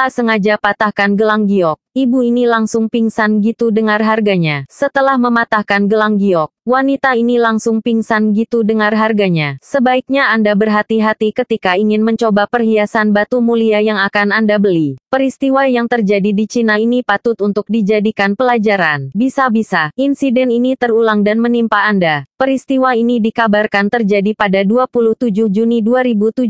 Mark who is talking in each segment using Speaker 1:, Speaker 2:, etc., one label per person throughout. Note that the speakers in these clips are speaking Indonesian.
Speaker 1: tak sengaja patahkan gelang giok. Ibu ini langsung pingsan gitu dengar harganya. Setelah mematahkan gelang giok, Wanita ini langsung pingsan gitu dengar harganya. Sebaiknya Anda berhati-hati ketika ingin mencoba perhiasan batu mulia yang akan Anda beli. Peristiwa yang terjadi di Cina ini patut untuk dijadikan pelajaran. Bisa-bisa, insiden ini terulang dan menimpa Anda. Peristiwa ini dikabarkan terjadi pada 27 Juni 2017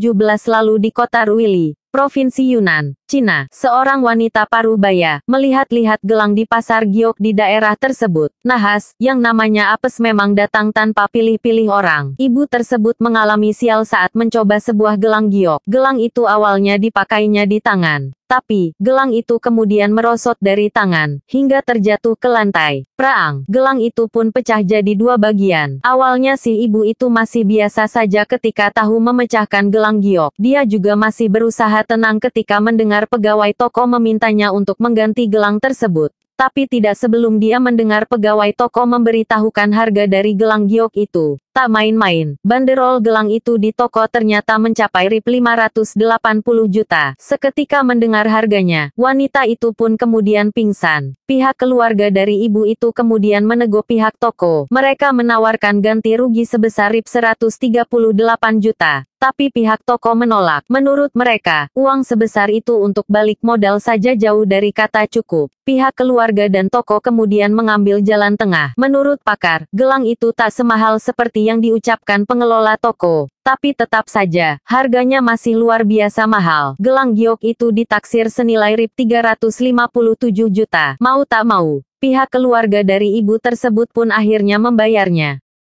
Speaker 1: lalu di kota Ruili, Provinsi Yunan, Cina, seorang wanita paruh baya, melihat-lihat gelang di pasar giok di daerah tersebut. Nahas, yang namanya Apes memang datang tanpa pilih-pilih orang. Ibu tersebut mengalami sial saat mencoba sebuah gelang giok. Gelang itu awalnya dipakainya di tangan. Tapi, gelang itu kemudian merosot dari tangan, hingga terjatuh ke lantai. Praang, gelang itu pun pecah jadi dua bagian. Awalnya si ibu itu masih biasa saja ketika tahu memecahkan gelang giok. Dia juga masih berusaha tenang ketika mendengar pegawai toko memintanya untuk mengganti gelang tersebut tapi tidak sebelum dia mendengar pegawai toko memberitahukan harga dari gelang giok itu. Tak main-main, banderol gelang itu di toko ternyata mencapai RIP 580 juta. Seketika mendengar harganya, wanita itu pun kemudian pingsan. Pihak keluarga dari ibu itu kemudian menegur pihak toko. Mereka menawarkan ganti rugi sebesar RIP 138 juta. Tapi pihak toko menolak. Menurut mereka, uang sebesar itu untuk balik modal saja jauh dari kata cukup. Pihak keluarga dan toko kemudian mengambil jalan tengah. Menurut pakar, gelang itu tak semahal seperti yang diucapkan pengelola toko. Tapi tetap saja, harganya masih luar biasa mahal. Gelang giok itu ditaksir senilai rp 357 juta. Mau tak mau, pihak keluarga dari ibu tersebut pun akhirnya membayarnya.